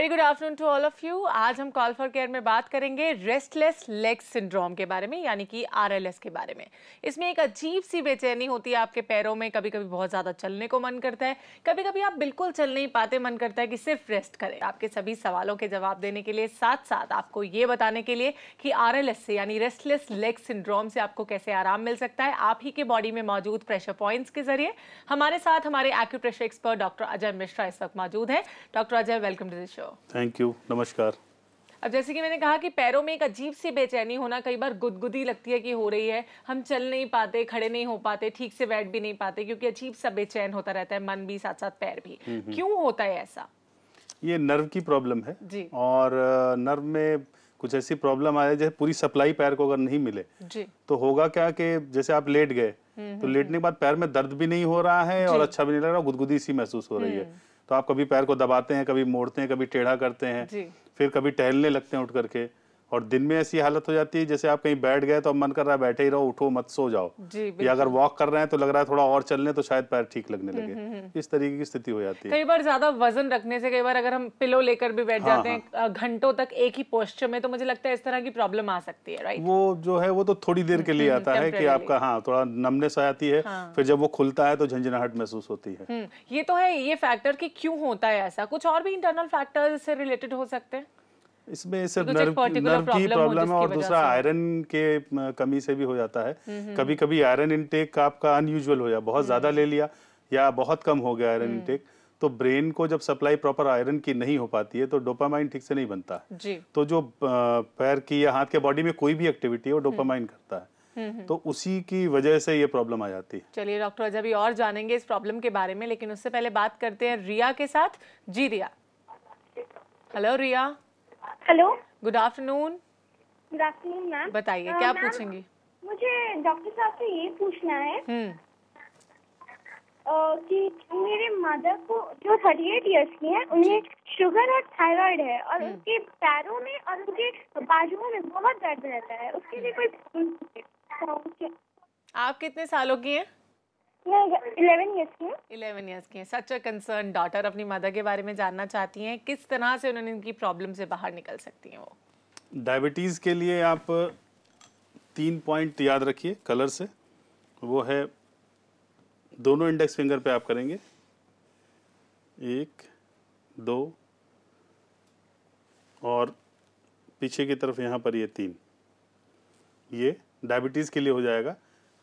Very good afternoon to all of you आज हम call for care में बात करेंगे रेस्टलेस लेग सिंड्रोम के बारे में यानी कि आरएलएस के बारे में इसमें एक अजीब सी बेचैनी होती है आपके पैरों में कभी कभी बहुत ज़्यादा चलने को मन करता है कभी कभी आप बिल्कुल चल नहीं पाते मन करता है कि सिर्फ रेस्ट करें आपके सभी सवालों के जवाब देने के लिए साथ साथ आपको ये बताने के लिए कि आर से यानी रेस्टलेस लेग सिंड्रोम से आपको कैसे आराम मिल सकता है आप ही के बॉडी में मौजूद प्रेशर पॉइंट्स के जरिए हमारे साथ हमारे acupressure expert doctor Ajay Mishra इस वक्त मौजूद हैं doctor Ajay welcome to the show thank you नमस्कार अब जैसे कि मैंने कहा कि पैरों में एक अजीब सी बेचैनी होना कई बार गुदगुदी लगती है कि हो रही है हम चल नहीं पाते खड़े नहीं हो पाते ठीक से बैठ भी नहीं पाते क्योंकि अजीब सा बेचैन होता रहता है मन भी साथ साथ पैर भी हम्म, हम्म। क्यों होता है ऐसा ये नर्व की प्रॉब्लम है जी। और नर्व में कुछ ऐसी प्रॉब्लम आ जाए जैसे पूरी सप्लाई पैर को अगर नहीं मिले जी। तो होगा क्या कि जैसे आप लेट गए हम्म, तो लेटने के बाद पैर में दर्द भी नहीं हो रहा है और अच्छा भी नहीं लग रहा गुदगुदी सी महसूस हो रही है तो आप कभी पैर को दबाते हैं कभी मोड़ते हैं कभी टेढ़ा करते हैं फिर कभी टहलने लगते हैं उठ करके और दिन में ऐसी हालत हो जाती है जैसे आप कहीं बैठ गए तो अब मन कर रहा है बैठे ही रहो उठो मत सो जाओ या अगर वॉक कर रहे हैं तो लग रहा है थोड़ा और चलने तो शायद पैर ठीक लगने हम्म, लगे हम्म, हम्म। इस तरीके की स्थिति हो जाती है कई बार ज्यादा वजन रखने से कई बार अगर हम पिलो लेकर भी बैठ हाँ, जाते हैं हाँ। घंटों तक एक ही पोस्टर में तो मुझे लगता है इस तरह की प्रॉब्लम आ सकती है राइट वो जो है वो तो थोड़ी देर के लिए आता है की आपका हाँ थोड़ा नमनेस आ जाती है हाँ। फिर जब वो खुलता है तो झंझनाहट महसूस होती है ये तो है ये फैक्टर की क्यूँ होता है ऐसा कुछ और भी इंटरनल फैक्टर से रिलेटेड हो सकते हैं इसमें सिर्फ तो नर्व नर्व की प्रॉब्लम है और दूसरा आयरन के कमी से भी हो जाता है कभी कभी आयरन इनटेक आपका अनयूजल हो जाए बहुत हम्म। ज़्यादा ले लिया या बहुत कम हो गया आयरन इनटेक हम्म। तो ब्रेन को जब सप्लाई प्रॉपर आयरन की नहीं हो पाती है तो डोपामाइन ठीक से नहीं बनता जी। तो जो पैर की या हाथ के बॉडी में कोई भी एक्टिविटी है वो डोपामाइन हम्म। करता है तो उसी की वजह से ये प्रॉब्लम आ जाती है चलिए डॉक्टर अजय अभी और जानेंगे इस प्रॉब्लम के बारे में लेकिन उससे पहले बात करते हैं रिया के साथ जी Riya hello Riya hello good afternoon good afternoon ma'am बताइए uh, क्या पूछेंगी मुझे डॉक्टर साहब से ये पूछना है हम्म। कि मेरे मदर को जो थर्टी एट ईयर्स की है उन्हें शुगर और थायराइड है और हम्म। उनके पैरों में और उनके बाजुओं में बहुत दर्द रहता है उसके लिए हम्म। कोई आप कितने सालों की हैं इलेवन ईयर्स की years such a concern daughter अपनी मदर के बारे में जानना चाहती हैं किस तरह से उन्होंने इनकी प्रॉब्लम से बाहर निकल सकती हैं वो डायबिटीज़ के लिए आप तीन पॉइंट याद रखिए कलर से वो है दोनों इंडेक्स फिंगर पे आप करेंगे एक दो और पीछे की तरफ यहाँ पर ये तीन ये डायबिटीज़ के लिए हो जाएगा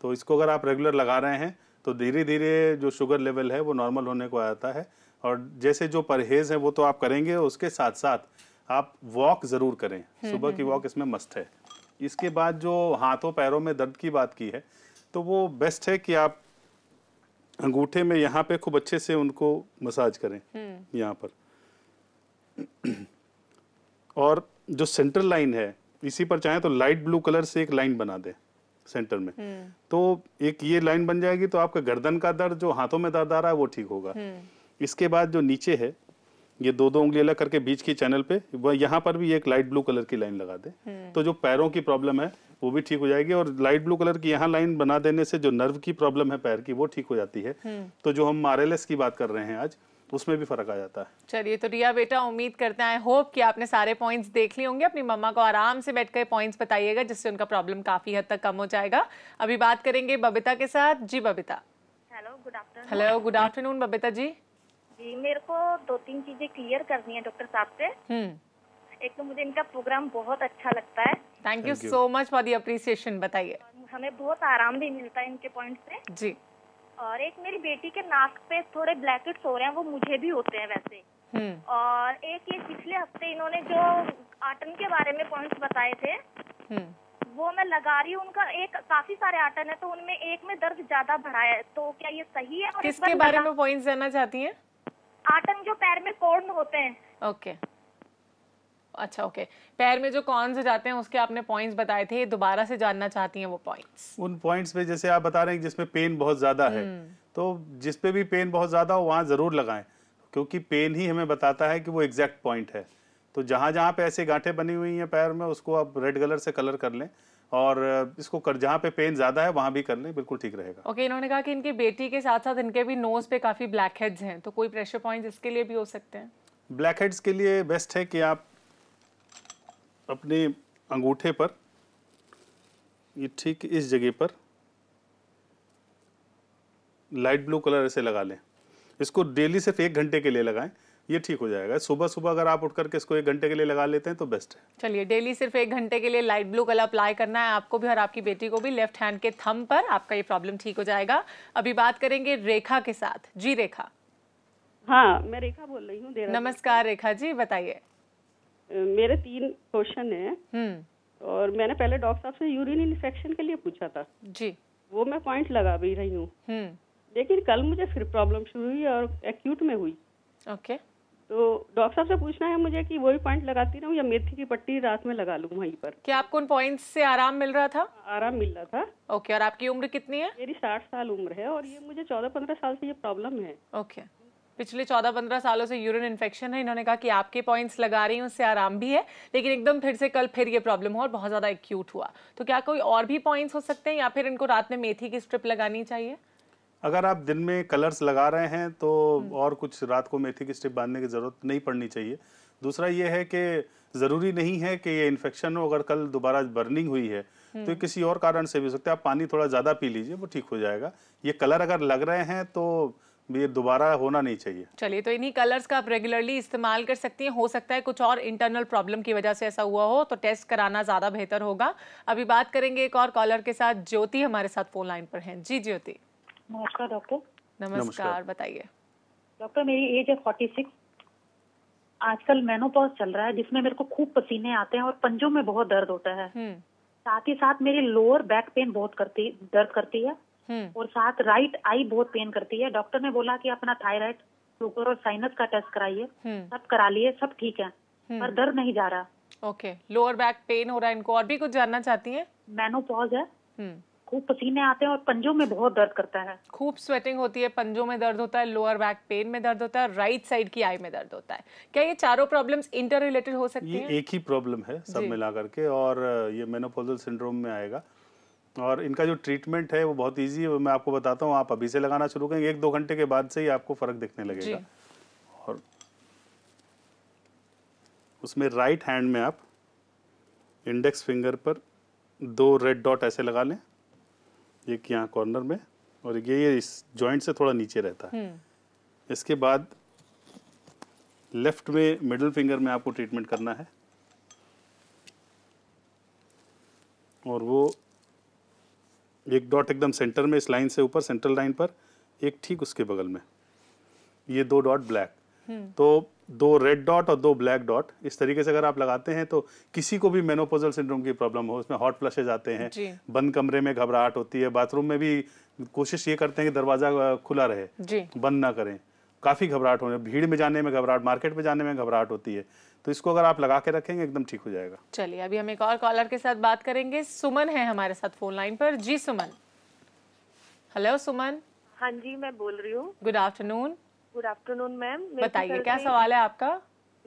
तो इसको अगर आप रेगुलर लगा रहे हैं तो धीरे धीरे जो शुगर लेवल है वो नॉर्मल होने को आता है और जैसे जो परहेज है वो तो आप करेंगे उसके साथ साथ आप वॉक ज़रूर करें हम्म, सुबह की हम्म, वॉक हम्म। इसमें मस्त है इसके बाद जो हाथों पैरों में दर्द की बात की है तो वो बेस्ट है कि आप अंगूठे में यहाँ पे खूब अच्छे से उनको मसाज करें यहाँ पर और जो सेंट्रल लाइन है इसी पर चाहें तो लाइट ब्लू कलर से एक लाइन बना दें सेंटर में हम्म। तो एक ये लाइन बन जाएगी तो आपका गर्दन का दर्द जो हाथों में दर्द आ रहा है वो ठीक होगा हम्म। इसके बाद जो नीचे है ये दो दो उंगली अलग करके बीच की चैनल पे वह यहाँ पर भी एक लाइट ब्लू कलर की लाइन लगा दे हम्म। तो जो पैरों की प्रॉब्लम है वो भी ठीक हो जाएगी और लाइट ब्लू कलर की यहाँ लाइन बना देने से जो नर्व की प्रॉब्लम है पैर की वो ठीक हो जाती है तो जो हम आर की बात कर रहे हैं आज उसमें भी फर्क आ जाता है चलिए तो रिया बेटा उम्मीद करते हैं आई होप कि आपने सारे पॉइंट्स देख लिए होंगे अपनी मम्मा को आराम से बैठ कर पॉइंट्स बताइएगा जिससे उनका प्रॉब्लम काफी हद तक कम हो जाएगा अभी बात करेंगे बबीता के साथ जी Babita hello good afternoon hello good afternoon Babita ji जी मेरे को दो तीन चीजें क्लियर करनी है डॉक्टर साहब से हम्म। एक तो मुझे इनका प्रोग्राम बहुत अच्छा लगता है thank you so much for the appreciation बताइए हमें बहुत आराम भी मिलता है इनके पॉइंट से जी और एक मेरी बेटी के नाक पे थोड़े ब्लैकेट्स हो रहे हैं वो मुझे भी होते हैं वैसे हम्म। और एक ये पिछले हफ्ते इन्होंने जो आटन के बारे में पॉइंट्स बताए थे हम्म। वो मैं लगा रही हूँ उनका एक काफी सारे आटन है तो उनमें एक में दर्द ज्यादा बढ़ा है तो क्या ये सही है और किसके बारे में पॉइंट्स देना चाहती हैं आटन जो पैर में कोर्न होते हैं ओके okay. अच्छा ओके पैर में जो कॉन्स जाते हैं उसके आपने पॉइंट्स बताए थे दोबारा से जानना चाहती हैं वो पॉइंट्स उन पॉइंट्स पे जैसे आप बता रहे हैं जिसमें पेन बहुत ज़्यादा है हम्म. तो जिसपे भी पेन बहुत ज़्यादा हो वहाँ ज़रूर लगाए क्योंकि पेन ही हमें बताता है कि वो एग्जैक्ट पॉइंट है तो जहाँ जहाँ पे ऐसे गांठे बनी हुई हैं पैर में उसको आप रेड कलर से कलर कर लें और इसको कर जहाँ पे पेन ज़्यादा है वहाँ भी कर लें बिल्कुल ठीक रहेगा ओके okay, इन्होंने कहा कि इनके बेटी के साथ साथ इनके भी नोज़ पे काफ़ी ब्लैक हेड्स हैं तो कोई प्रेशर पॉइंट्स इसके लिए भी हो सकते हैं ब्लैक हेड्स के लिए बेस्ट है कि आप अपने अंगूठे पर ये ठीक इस जगह पर लाइट ब्लू कलर ऐसे लगा लें इसको डेली सिर्फ एक घंटे के लिए लगाएं ये ठीक हो जाएगा सुबह सुबह अगर आप उठ करके इसको एक घंटे के लिए लगा लेते हैं तो बेस्ट है चलिए डेली सिर्फ एक घंटे के लिए लाइट ब्लू कलर अप्लाई करना है आपको भी और आपकी बेटी को भी लेफ्ट हैंड के थम पर आपका ये प्रॉब्लम ठीक हो जाएगा अभी बात करेंगे रेखा के साथ जी रेखा हाँ मैं रेखा बोल रही हूँ नमस्कार रेखा जी बताइए मेरे तीन क्वेश्चन है हम्म। और मैंने पहले डॉक्टर साहब से यूरिन इन्फेक्शन के लिए पूछा था जी वो मैं पॉइंट लगा भी रही हूँ हम्म। लेकिन कल मुझे फिर प्रॉब्लम शुरू हुई और एक्यूट में हुई ओके तो डॉक्टर साहब से पूछना है मुझे कि वही पॉइंट लगाती रहूँ या मेथी की पट्टी रात में लगा लूँ वहीं पर क्या आपको उन पॉइंट्स से आराम मिल रहा था आराम मिल रहा था ओके और आपकी उम्र कितनी है मेरी साठ साल उम्र है और ये मुझे चौदह पंद्रह साल से ये प्रॉब्लम है ओके पिछले 14-15 सालों से यूरिन इन्फेक्शन है इन्होंने कहा कि आपके पॉइंट्स लगा रही हूँ उससे आराम भी है लेकिन एकदम फिर से कल फिर ये प्रॉब्लम हुआ और बहुत ज़्यादा एक्यूट हुआ तो क्या कोई और भी पॉइंट्स हो सकते हैं या फिर इनको रात में मेथी की स्ट्रिप लगानी चाहिए अगर आप दिन में कलर्स लगा रहे हैं तो हम्म। और कुछ रात को मेथी की स्ट्रिप बांधने की ज़रूरत नहीं पड़नी चाहिए दूसरा ये है कि ज़रूरी नहीं है कि ये इन्फेक्शन हो अगर कल दोबारा बर्निंग हुई है तो हम्म। किसी और कारण से भी हो सकता है आप पानी थोड़ा ज़्यादा पी लीजिए वो ठीक हो जाएगा ये कलर अगर लग रहे हैं तो ये दोबारा होना नहीं चाहिए चलिए तो इन्हीं कलर्स का आप रेगुलरली इस्तेमाल कर सकती हैं हो सकता है कुछ और इंटरनल प्रॉब्लम की वजह से ऐसा हुआ हो तो टेस्ट कराना ज़्यादा बेहतर होगा अभी बात करेंगे एक और कॉलर के साथ ज्योति हमारे साथ फोन लाइन पर हैं जी ज्योति नमस्कार डॉक्टर नमस्कार बताइए डॉक्टर मेरी एज है फोर्टी सिक्स आजकल मेनोपॉज चल रहा है जिसमें मेरे को खूब पसीने आते हैं और पंजों में बहुत दर्द होता है हम्म। साथ ही साथ मेरी लोअर बैक पेन बहुत करती दर्द करती है हम्म। और साथ राइट आई बहुत पेन करती है डॉक्टर ने बोला कि अपना थायराइड शुगर और साइनस का टेस्ट कराइए हम्म। सब करा लिए सब ठीक है हम्म। पर दर्द नहीं जा रहा ओके लोअर बैक पेन हो रहा है इनको और भी कुछ जानना चाहती है मैनोपॉज है खूब पसीने आते हैं और पंजों में बहुत दर्द करता है खूब स्वेटिंग होती है पंजों में दर्द होता है लोअर बैक पेन में दर्द होता है राइट साइड की आई में दर्द होता है क्या ये चारों प्रॉब्लम्स इंटर रिलेटेड हो सकती ये है? एक ही प्रॉब्लम है सब मिला करके और ये मेनोपोजल सिंड्रोम में आएगा और इनका जो ट्रीटमेंट है वो बहुत ईजी है मैं आपको बताता हूँ आप अभी से लगाना शुरू करेंगे एक दो घंटे के बाद से ही आपको फ़र्क दिखने लगेगा और उसमें राइट हैंड में आप इंडेक्स फिंगर पर दो रेड डॉट ऐसे लगा लें एक यहाँ कॉर्नर में और ये ये इस जॉइंट से थोड़ा नीचे रहता है हम्म। इसके बाद लेफ्ट में मिडिल फिंगर में आपको ट्रीटमेंट करना है और वो एक डॉट एकदम सेंटर में इस लाइन से ऊपर सेंट्रल लाइन पर एक ठीक उसके बगल में ये दो डॉट ब्लैक हम्म। तो दो रेड डॉट और दो ब्लैक डॉट इस तरीके से अगर आप लगाते हैं तो किसी को भी मेनोपोजल सिंड्रोम की प्रॉब्लम हो उसमें हॉट फ्लशेज आते हैं बंद कमरे में घबराहट होती है बाथरूम में भी कोशिश ये करते हैं कि दरवाज़ा खुला रहे बंद ना करें काफ़ी घबराहट होने भीड़ में जाने में घबराहट मार्केट में जाने में घबराहट होती है तो इसको अगर आप लगा के रखेंगे एकदम ठीक हो जाएगा चलिए अभी हम एक और कॉलर के साथ बात करेंगे सुमन है हमारे साथ फोन लाइन पर जी सुमन हेलो सुमन हाँ जी मैं बोल रही हूँ good afternoon good afternoon ma'am बताइए क्या सवाल है आपका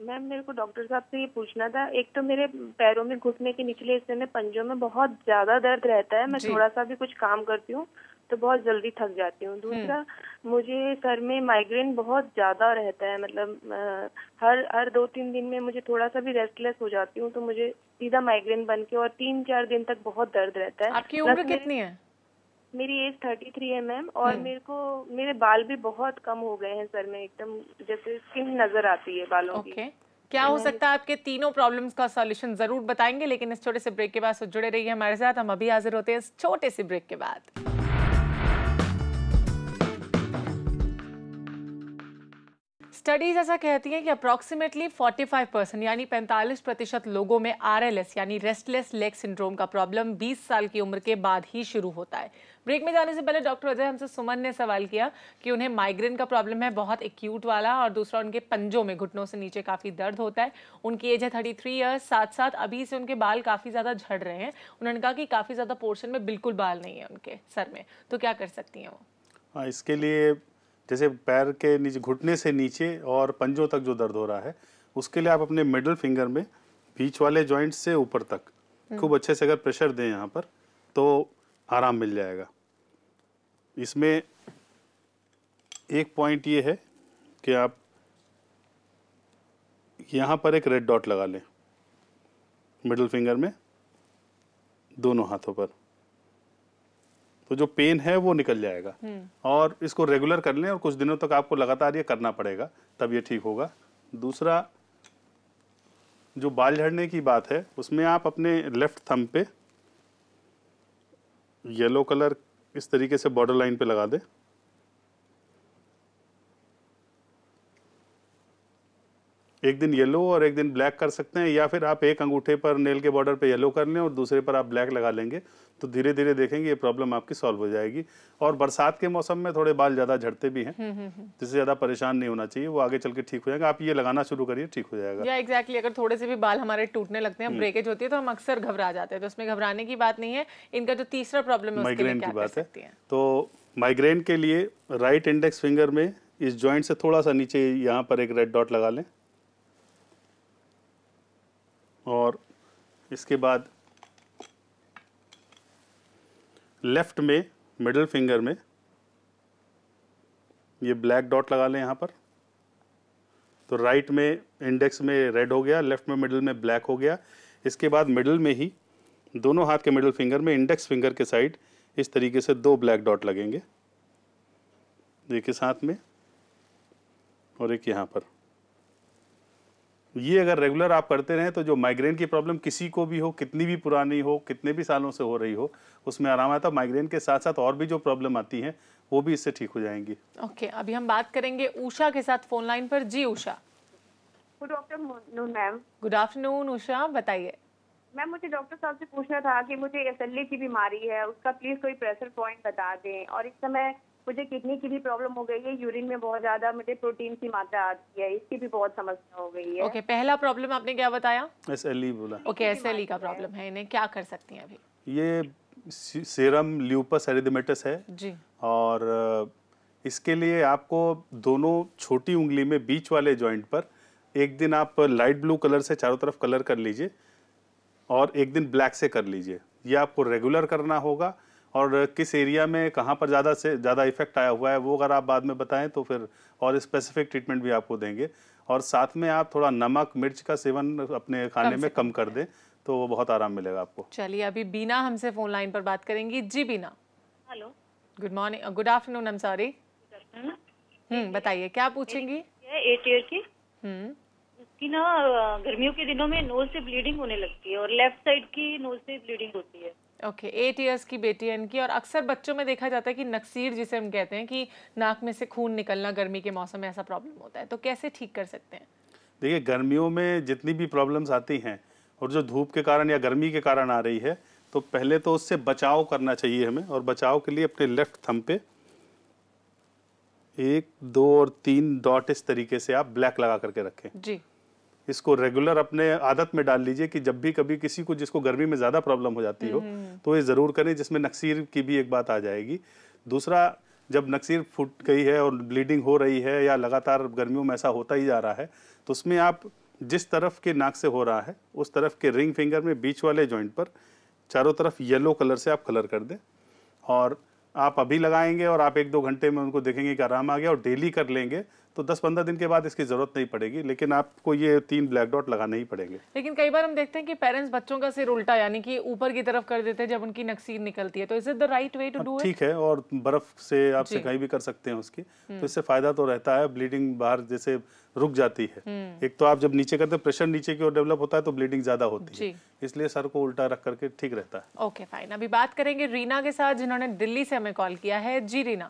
मैम मेरे को डॉक्टर साहब से ये पूछना था एक तो मेरे पैरों में घुटने के निचले हिस्से में पंजों में बहुत ज्यादा दर्द रहता है मैं थोड़ा सा भी कुछ काम करती हूँ तो बहुत जल्दी थक जाती हूँ हम्म। दूसरा मुझे सर में माइग्रेन बहुत ज़्यादा रहता है मतलब आ, हर हर दो तीन दिन में मुझे थोड़ा सा भी रेस्टलेस हो जाती हूँ तो मुझे सीधा माइग्रेन बन के और तीन चार दिन तक बहुत दर्द रहता है आपकी उम्र कितनी है मेरी एज थर्टी थ्री है मैम और हम्म। मेरे को मेरे बाल भी बहुत कम हो गए हैं सर में एकदम जैसे स्किन नजर आती है बालों okay. की क्या तो हो सकता है आपके तीनों प्रॉब्लम्स का सॉल्यूशन जरूर बताएंगे लेकिन इस छोटे से ब्रेक के बाद जुड़े रहिए हमारे साथ हम अभी हाजिर होते हैं इस छोटे से ब्रेक के बाद स्टडीज ऐसा कहती हैं कि अप्रॉक्सीमेटली 45 परसेंट यानी 45 प्रतिशत लोगों में आरएलएस यानी रेस्टलेस लेग सिंड्रोम का प्रॉब्लम 20 साल की उम्र के बाद ही शुरू होता है ब्रेक में जाने से पहले डॉक्टर अजय हमसे सुमन ने सवाल किया कि उन्हें माइग्रेन का प्रॉब्लम है बहुत एक्यूट वाला और दूसरा उनके पंजों में घुटनों से नीचे काफ़ी दर्द होता है उनकी एज है थर्टी थ्री ईयर्स साथ साथ अभी से उनके बाल काफ़ी ज़्यादा झड़ रहे हैं उन्होंने कहा कि काफ़ी ज़्यादा पोर्शन में बिल्कुल बाल नहीं है उनके सर में तो क्या कर सकती हैं वो हाँ इसके लिए जैसे पैर के नीचे घुटने से नीचे और पंजों तक जो दर्द हो रहा है उसके लिए आप अपने मिडिल फिंगर में बीच वाले जॉइंट से ऊपर तक हम्म। खूब अच्छे से अगर प्रेशर दें यहाँ पर तो आराम मिल जाएगा इसमें एक पॉइंट ये है कि आप यहाँ पर एक रेड डॉट लगा लें मिडल फिंगर में दोनों हाथों पर तो जो पेन है वो निकल जाएगा हम्म। और इसको रेगुलर कर लें और कुछ दिनों तक आपको लगातार ये करना पड़ेगा तब ये ठीक होगा दूसरा जो बाल झड़ने की बात है उसमें आप अपने लेफ्ट थंब पे येलो कलर इस तरीके से बॉर्डर लाइन पे लगा दें एक दिन येलो और एक दिन ब्लैक कर सकते हैं या फिर आप एक अंगूठे पर नेल के बॉर्डर पे येलो कर लें और दूसरे पर आप ब्लैक लगा लेंगे तो धीरे धीरे देखेंगे ये प्रॉब्लम आपकी सॉल्व हो जाएगी और बरसात के मौसम में थोड़े बाल ज़्यादा झड़ते भी हैं हम्म, हम्म, हम्म। जिससे ज़्यादा परेशान नहीं होना चाहिए वो आगे चल के ठीक हो जाएगा आप ये लगाना शुरू करिए ठीक हो जाएगा या एग्जैक्टली अगर थोड़े से भी बाल हमारे टूटने लगते हैं ब्रेकेज होती है तो हम अक्सर घबरा जाते हैं तो उसमें घबराने की बात नहीं है इनका जो तीसरा प्रॉब्लम है माइग्रेन की बात है तो माइग्रेन के लिए राइट इंडेक्स फिंगर में इस जॉइंट से थोड़ा सा नीचे यहाँ पर एक रेड डॉट लगा लें और इसके बाद लेफ्ट में मिडल फिंगर में ये ब्लैक डॉट लगा लें यहाँ पर तो राइट में इंडेक्स में रेड हो गया लेफ्ट में मिडल में ब्लैक हो गया इसके बाद मिडल में ही दोनों हाथ के मिडल फिंगर में इंडेक्स फिंगर के साइड इस तरीके से दो ब्लैक डॉट लगेंगे एक के साथ में और एक यहाँ पर तो ये अगर रेगुलर आप करते रहें तो जो माइग्रेन की प्रॉब्लम किसी को भी हो कितनी भी पुरानी हो कितने भी सालों से हो रही हो उसमें आराम आता है माइग्रेन के साथ साथ और भी जो प्रॉब्लम आती हैं वो भी इससे ठीक हो जाएंगी ओके okay, अभी हम बात करेंगे उषा के साथ फोन लाइन पर जी Usha good afternoon ma'am good afternoon Usha बताइए मैम मुझे डॉक्टर साहब से पूछना था कि मुझे एसएलए की बीमारी है उसका प्लीज कोई प्रेशर पॉइंट बता दें और इस समय मुझे किडनी की भी प्रॉब्लम हो गई है यूरिन में बहुत ज्यादा मुझे प्रोटीन की मात्रा आ गई है इसकी भी बहुत समस्या हो गई है ओके okay, पहला प्रॉब्लम आपने क्या बताया एस एल ई बोला ओके एस एल ई का प्रॉब्लम है इन्हें क्या कर सकती है अभी ये सीरम ल्यूपस एरिदमेटस है जी और इसके लिए आपको दोनों छोटी उंगली में बीच वाले जॉइंट पर एक दिन आप लाइट ब्लू कलर से चारों तरफ कलर कर लीजिए और एक दिन ब्लैक से कर लीजिए ये आपको रेगुलर करना होगा और किस एरिया में कहाँ पर ज़्यादा से ज़्यादा इफेक्ट आया हुआ है वो अगर आप बाद में बताएं तो फिर और स्पेसिफिक ट्रीटमेंट भी आपको देंगे और साथ में आप थोड़ा नमक मिर्च का सेवन अपने खाने में कम कर दें तो वो बहुत आराम मिलेगा आपको चलिए अभी बीना हमसे फ़ोन लाइन पर बात करेंगी जी Bina hello good morning good afternoon I am sorry बताइए क्या पूछेंगी एट ईयर की उसकी hmm। ना गर्मियों के दिनों में नोज से ब्लीडिंग होने लगती है और लेफ्ट साइड की नोज से ब्लीडिंग होती है ओके एट ईयर्स की बेटी है इनकी और अक्सर बच्चों में देखा जाता है कि नक्सीर जिसे हम कहते हैं कि नाक में से खून निकलना गर्मी के मौसम में ऐसा प्रॉब्लम होता है तो कैसे ठीक कर सकते हैं देखिए गर्मियों में जितनी भी प्रॉब्लम्स आती हैं और जो धूप के कारण या गर्मी के कारण आ रही है तो पहले तो उससे बचाव करना चाहिए हमें और बचाव के लिए अपने लेफ्ट थम पे एक दो और तीन डॉट इस तरीके से आप ब्लैक लगा करके रखें जी इसको रेगुलर अपने आदत में डाल लीजिए कि जब भी कभी किसी को जिसको गर्मी में ज़्यादा प्रॉब्लम हो जाती हो हम्म, हम्म। तो ये ज़रूर करें जिसमें नक्सीर की भी एक बात आ जाएगी दूसरा जब नक्सीर फूट गई है और ब्लीडिंग हो रही है या लगातार गर्मियों में ऐसा होता ही जा रहा है तो उसमें आप जिस तरफ के नाक से हो रहा है उस तरफ के रिंग फिंगर में बीच वाले जॉइंट पर चारों तरफ येलो कलर से आप कलर कर दें और आप अभी लगाएंगे और आप एक दो घंटे में उनको देखेंगे कि आराम आ गया और डेली कर लेंगे तो 10-15 दिन के बाद इसकी ज़रूरत नहीं पड़ेगी लेकिन आपको ये तीन ब्लैक डॉट लगाने ही पड़ेंगे लेकिन कई बार हम देखते हैं कि पेरेंट्स बच्चों का सिर उल्टा यानी कि ऊपर की तरफ कर देते हैं जब उनकी नक्सीर निकलती है तो is it the right way to do ठीक है और बर्फ से आप सिकाई भी कर सकते हैं उसकी हम्म। तो इससे फ़ायदा तो रहता है ब्लीडिंग बाहर जैसे रुक जाती है हम्म। एक तो आप जब नीचे करते हैं प्रेशर नीचे की ओर डेवलप होता है तो ब्लीडिंग ज्यादा होती है इसलिए सर को उल्टा रख करके ठीक रहता है ओके फाइन अभी बात करेंगे रीना के साथ जिन्होंने दिल्ली से हमें कॉल किया है जी Rina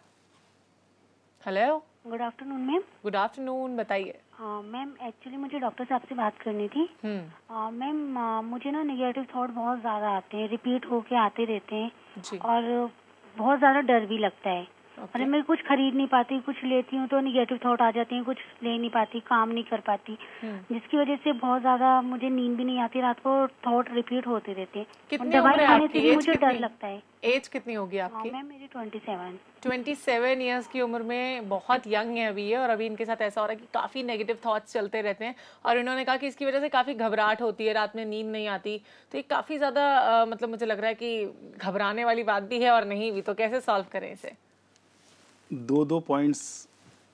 hello good afternoon ma'am good afternoon बताइए मैम uh, एक्चुअली मुझे डॉक्टर साहब से बात करनी थी मैम हम्म। uh, uh, मुझे ना निगेटिव थॉट बहुत ज्यादा आते हैं रिपीट होके आते रहते हैं और बहुत ज्यादा डर भी लगता है मतलब मैं कुछ खरीद नहीं पाती कुछ लेती हूँ तो निगेटिव थॉट आ जाते हैं कुछ ले नहीं पाती काम नहीं कर पाती हम्म। जिसकी वजह से बहुत ज्यादा मुझे नींद भी नहीं आती रात को थॉट रिपीट होते रहते हैं दवाई खाने से भी मुझे डर लगता है एज कितनी होगी हाँ, आपकी मैम मेरी twenty seven twenty seven years की उम्र में बहुत यंग है अभी ये और अभी इनके साथ ऐसा हो रहा है कि काफ़ी नेगेटिव थॉट्स चलते रहते हैं और इन्होंने कहा कि इसकी वजह से काफ़ी घबराहट होती है रात में नींद नहीं आती तो ये काफ़ी ज़्यादा मतलब मुझे लग रहा है कि घबराने वाली बात भी है और नहीं भी तो कैसे सॉल्व करें इसे दो दो पॉइंट्स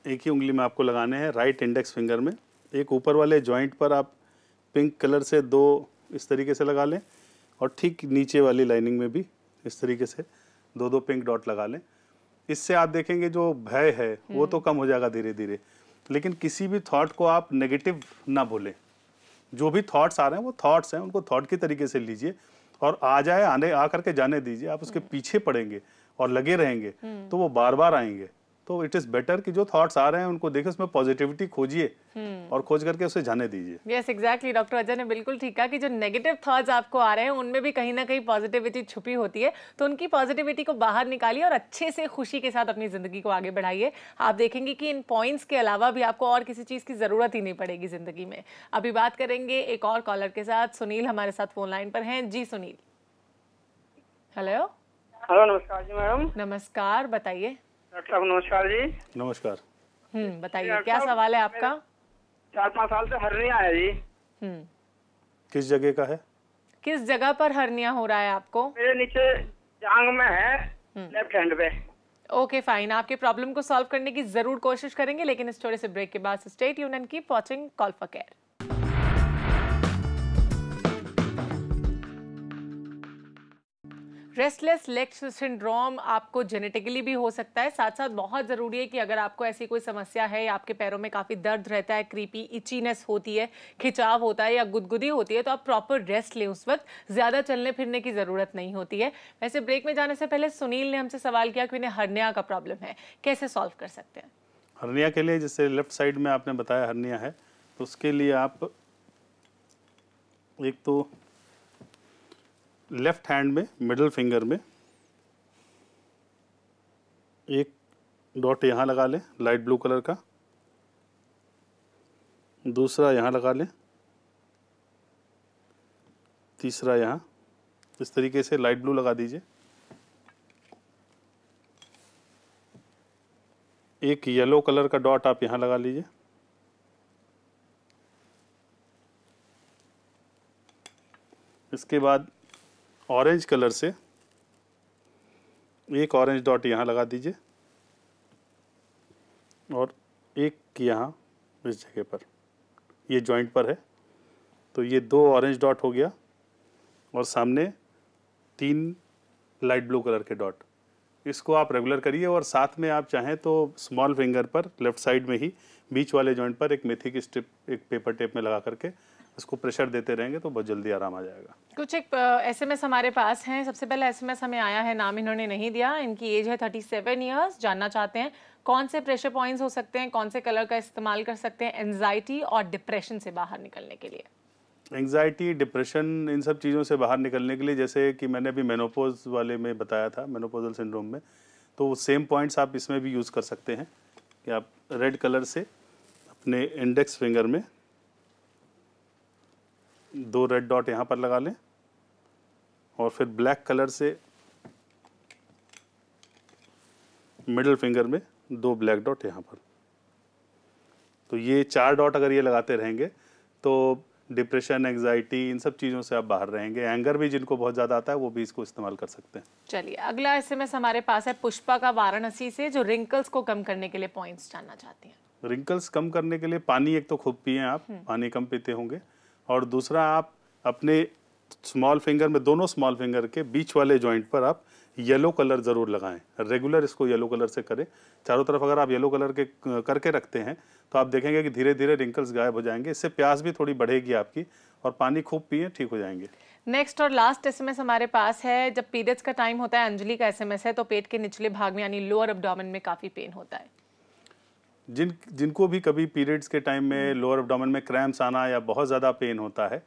एक ही उंगली में आपको लगाने हैं राइट इंडेक्स फिंगर में एक ऊपर वाले जॉइंट पर आप पिंक कलर से दो इस तरीके से लगा लें और ठीक नीचे वाली लाइनिंग में भी इस तरीके से दो दो पिंक डॉट लगा लें इससे आप देखेंगे जो भय है वो तो कम हो जाएगा धीरे धीरे लेकिन किसी भी थॉट को आप नेगेटिव ना बोलें जो भी थॉट्स आ रहे हैं वो थॉट्स हैं उनको थॉट के तरीके से लीजिए और आ जाए आने आ करके जाने दीजिए आप उसके पीछे पड़ेंगे और लगे रहेंगे हम्म। तो वो बार बार आएंगे तो इट इज बेटर कि जो थॉट्स आ रहे हैं उनको देखिए उसमें पॉजिटिविटी खोजिए हम्म। और खोज करके उसे जाने दीजिए यस एग्जैक्टली डॉक्टर अजय ने बिल्कुल ठीक कहा कि जो नेगेटिव थॉट्स आपको आ रहे हैं उनमें भी कहीं ना कहीं पॉजिटिविटी छुपी होती है तो उनकी पॉजिटिविटी को बाहर निकालिए और अच्छे से खुशी के साथ अपनी जिंदगी को आगे बढ़ाइए आप देखेंगे कि इन पॉइंट्स के अलावा भी आपको और किसी चीज़ की ज़रूरत ही नहीं पड़ेगी जिंदगी में अभी बात करेंगे एक और कॉलर के साथ सुनील हमारे साथ फोन लाइन पर हैं जी सुनील हेलो हेलो नमस्कार जी मैडम नमस्कार बताइए डॉक्टर साहब नमस्कार जी नमस्कार हम्म बताइए क्या सवाल है आपका चार पाँच साल से हरनिया है जी हम्म किस जगह का है किस जगह पर हरनिया हो रहा है आपको मेरे नीचे जांग में है हम्म। लेफ्ट हैंड पे ओके फाइन आपके प्रॉब्लम को सॉल्व करने की जरूर कोशिश करेंगे लेकिन इस थोड़े से ब्रेक के बाद स्टेट यूनियन की पॉचिंग call for care restless leg syndrome आपको जेनेटिकली भी हो सकता है साथ साथ बहुत ज़रूरी है कि अगर आपको ऐसी कोई समस्या है या आपके पैरों में काफ़ी दर्द रहता है क्रीपी इचीनेस होती है खिंचाव होता है या गुदगुदी होती है तो आप प्रॉपर रेस्ट लें उस वक्त ज़्यादा चलने फिरने की ज़रूरत नहीं होती है वैसे ब्रेक में जाने से पहले सुनील ने हमसे सवाल किया कि उन्हें हरनिया का प्रॉब्लम है कैसे सॉल्व कर सकते हैं हरनिया के लिए जैसे लेफ्ट साइड में आपने बताया हरनिया है तो उसके लिए आप एक तो लेफ्ट हैंड में मिडल फिंगर में एक डॉट यहाँ लगा लें लाइट ब्लू कलर का दूसरा यहाँ लगा लें तीसरा यहाँ इस तरीके से लाइट ब्लू लगा दीजिए एक येलो कलर का डॉट आप यहाँ लगा लीजिए इसके बाद ऑरेंज कलर से एक ऑरेंज डॉट यहाँ लगा दीजिए और एक यहाँ इस जगह पर ये जॉइंट पर है तो ये दो ऑरेंज डॉट हो गया और सामने तीन लाइट ब्लू कलर के डॉट इसको आप रेगुलर करिए और साथ में आप चाहें तो स्मॉल फिंगर पर लेफ्ट साइड में ही बीच वाले जॉइंट पर एक मेथी की स्ट्रिप एक पेपर टेप में लगा करके इसको प्रेशर देते रहेंगे तो बहुत जल्दी आराम आ जाएगा कुछ एक एसएमएस हमारे पास हैं सबसे पहले एसएमएस हमें आया है नाम इन्होंने नहीं दिया इनकी एज है थर्टी सेवन ईयर्स जानना चाहते हैं कौन से प्रेशर पॉइंट्स हो सकते हैं कौन से कलर का इस्तेमाल कर सकते हैं एनजाइटी और डिप्रेशन से बाहर निकलने के लिए एंगजाइटी डिप्रेशन इन सब चीज़ों से बाहर निकलने के लिए जैसे कि मैंने अभी मेनोपोज वाले में बताया था मेनोपोजल सिंड्रोम में तो सेम पॉइंट्स आप इसमें भी यूज़ कर सकते हैं कि आप रेड कलर से अपने इंडेक्स फिंगर में दो रेड डॉट यहाँ पर लगा लें और फिर ब्लैक कलर से मिडल फिंगर में दो ब्लैक डॉट यहाँ पर तो ये चार डॉट अगर ये लगाते रहेंगे तो डिप्रेशन एंग्जाइटी इन सब चीज़ों से आप बाहर रहेंगे एंगर भी जिनको बहुत ज़्यादा आता है वो भी इसको इस्तेमाल कर सकते हैं चलिए अगला एसएमएस हमारे पास है पुष्पा का वाराणसी से जो रिंकल्स को कम करने के लिए पॉइंट्स जानना चाहती हैं रिंकल्स कम करने के लिए पानी एक तो खूब पिए आप हम्म। पानी कम पीते होंगे और दूसरा आप अपने स्मॉल फिंगर में दोनों स्मॉल फिंगर के बीच वाले जॉइंट पर आप येलो कलर ज़रूर लगाएं रेगुलर इसको येलो कलर से करें चारों तरफ अगर आप येलो कलर के करके रखते हैं तो आप देखेंगे कि धीरे धीरे रिंकल्स गायब हो जाएंगे इससे प्यास भी थोड़ी बढ़ेगी आपकी और पानी खूब पिए ठीक हो जाएंगे नेक्स्ट और लास्ट एसएमएस हमारे पास है जब पीरियड्स का टाइम होता है अंजलि का एसएमएस है तो पेट के निचले भाग में यानी लोअर अब्डोमेन में काफ़ी पेन होता है जिन जिनको भी कभी पीरियड्स के टाइम में लोअर हम्म। अबडामन में क्रैम्प्स आना या बहुत ज़्यादा पेन होता है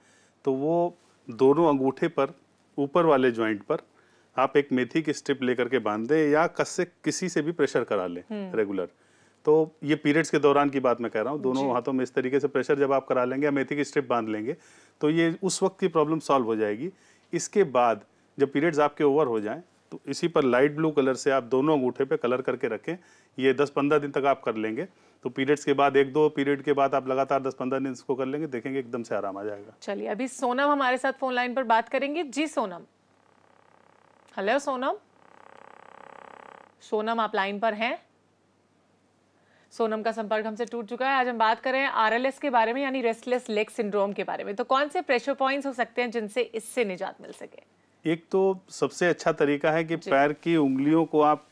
तो वो दोनों अंगूठे पर ऊपर वाले जॉइंट पर आप एक मेथी की स्ट्रिप लेकर के बांध दें या कस से किसी से भी प्रेशर करा लें रेगुलर हम्म। तो ये पीरियड्स के दौरान की बात मैं कह रहा हूँ दोनों हाथों में इस तरीके से प्रेशर जब आप करा लेंगे या मेथी की स्ट्रिप बांध लेंगे तो ये उस वक्त की प्रॉब्लम सॉल्व हो जाएगी इसके बाद जब पीरियड्स आपके ओवर हो जाएं तो इसी पर लाइट ब्लू कलर से आप दोनों अंगूठे पे कलर करके रखें ये 10-15 दिन तक आप कर लेंगे तो पीरियड्स के बाद एक दो पीरियड के बाद आप लगातार 10-15 दिन इसको कर लेंगे देखेंगे एकदम से आराम आ जाएगा चलिए अभी सोनम हमारे साथ फोन लाइन पर बात करेंगे जी सोनम हेलो सोनम सोनम आप लाइन पर हैं सोनम का संपर्क हमसे टूट चुका है आज हम बात कर रहे हैं आरएलएस के बारे में यानी रेस्टलेस लेग सिंड्रोम के बारे में तो कौन से प्रेशर पॉइंट्स हो सकते हैं जिनसे इससे निजात मिल सके एक तो सबसे अच्छा तरीका है कि पैर की उंगलियों को आप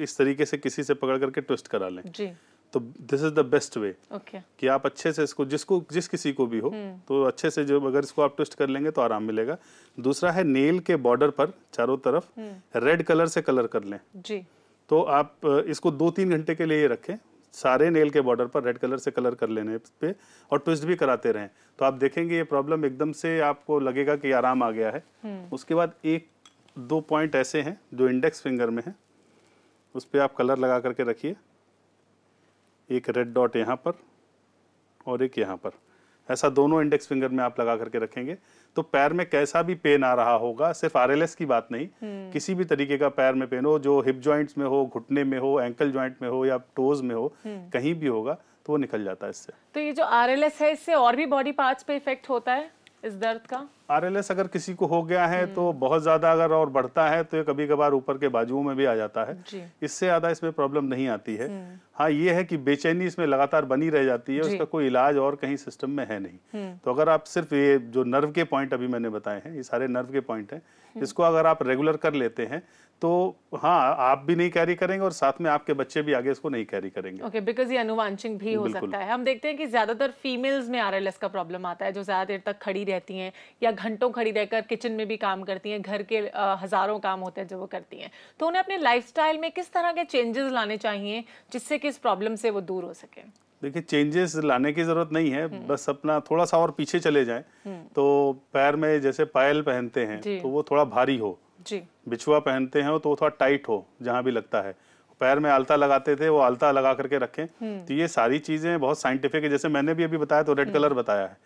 इस तरीके से किसी से पकड़ करके ट्विस्ट करा लें जी तो this is the best way कि आप अच्छे से इसको जिसको जिस किसी को भी हो हम्म। तो अच्छे से जो अगर इसको आप ट्विस्ट कर लेंगे तो आराम मिलेगा दूसरा है नेल के बॉर्डर पर चारों तरफ रेड हम्म। कलर से कलर कर लें जी तो आप इसको दो तीन घंटे के लिए ये रखें सारे नेल के बॉर्डर पर रेड कलर से कलर कर लेने पे और ट्विस्ट भी कराते रहें तो आप देखेंगे ये प्रॉब्लम एकदम से आपको लगेगा कि आराम आ गया है हम्म। उसके बाद एक दो पॉइंट ऐसे हैं जो इंडेक्स फिंगर में है उस पर आप कलर लगा करके रखिए एक रेड डॉट यहाँ पर और एक यहाँ पर ऐसा दोनों इंडेक्स फिंगर में आप लगा करके रखेंगे तो पैर में कैसा भी पेन आ रहा होगा सिर्फ आर की बात नहीं हम्म। किसी भी तरीके का पैर में पेन हो जो हिप ज्वाइंट्स में हो घुटने में हो एंकल ज्वाइंट में हो या टोज में हो हम्म। कहीं भी होगा तो वो निकल जाता है इससे तो ये जो आर है इससे और भी बॉडी पार्ट्स पे इफेक्ट होता है इस दर्द का आरएलएस अगर किसी को हो गया है तो हम्म। बहुत ज्यादा अगर और बढ़ता है तो ये कभी कभार ऊपर के बाजुओं में भी आ जाता है इससे ज्यादा इसमें प्रॉब्लम नहीं आती है हम्म। हाँ ये है कि बेचैनी इसमें लगातार बनी रह जाती है उसका कोई इलाज और कहीं सिस्टम में है नहीं हम्म। तो अगर आप सिर्फ ये जो नर्व के पॉइंट अभी मैंने बताए हैं ये सारे नर्व के पॉइंट है इसको अगर आप रेगुलर कर लेते हैं तो हाँ आप भी नहीं कैरी करेंगे और साथ में आपके बच्चे भी आगे इसको नहीं कैरी करेंगे ओके बिकॉज ये अनुवांशिक भी हो सकता है हम देखते हैं कि ज्यादातर फीमेल्स में आर का प्रॉब्लम आता है जो ज्यादा देर तक खड़ी रहती हैं या घंटों खड़ी रहकर किचन में भी काम करती हैं घर के आ, हजारों काम होते हैं जो वो करती हैं तो उन्हें अपने लाइफ में किस तरह के चेंजेस लाने चाहिए जिससे कि इस प्रॉब्लम से वो दूर हो सके देखिए चेंजेस लाने की ज़रूरत नहीं है हम्म। बस अपना थोड़ा सा और पीछे चले जाएं हम्म। तो पैर में जैसे पायल पहनते हैं तो वो थोड़ा भारी हो जी बिछुआ पहनते हैं तो थोड़ा टाइट हो जहाँ भी लगता है पैर में आलता लगाते थे वो आलता लगा करके रखें हम्म। तो ये सारी चीज़ें बहुत साइंटिफिक है जैसे मैंने भी अभी बताया तो रेड कलर हम्म। बताया है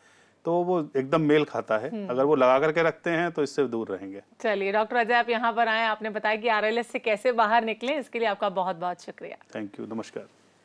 तो वो एकदम मेल खाता है हम्म। अगर वो लगा करके रखते हैं तो इससे दूर रहेंगे चलिए डॉक्टर अजय आप यहाँ पर आए आपने बताया कि आरएलएस से कैसे बाहर निकले इसके लिए आपका बहुत बहुत शुक्रिया थैंक यू नमस्कार